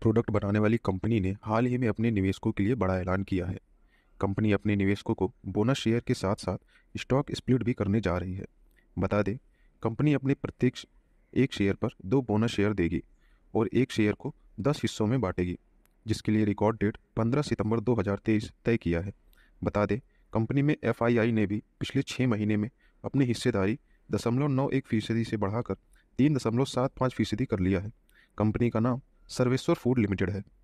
product बनाने वाली company ने हाल ही में अपने निवेशकों के लिए बड़ा ऐलान किया है कंपनी अपने निवेशकों को बोनस शेयर के साथ साथ स्टॉक स्प्लिट भी करने जा रही है बता दें कंपनी अपने प्रत्येक एक शेयर पर दो बोनस शेयर देगी और एक शेयर को दस हिस्सों में बांटेगी जिसके लिए रिकॉर्ड डेट 15 सितंबर 2023 तय किया है बता दें कंपनी में एफ ने भी पिछले छः महीने में अपनी हिस्सेदारी दशमलव नौ एक फीसदी से बढ़ाकर तीन दशमलव सात पाँच फीसदी कर लिया है कंपनी का नाम सर्वेश्वर फूड लिमिटेड है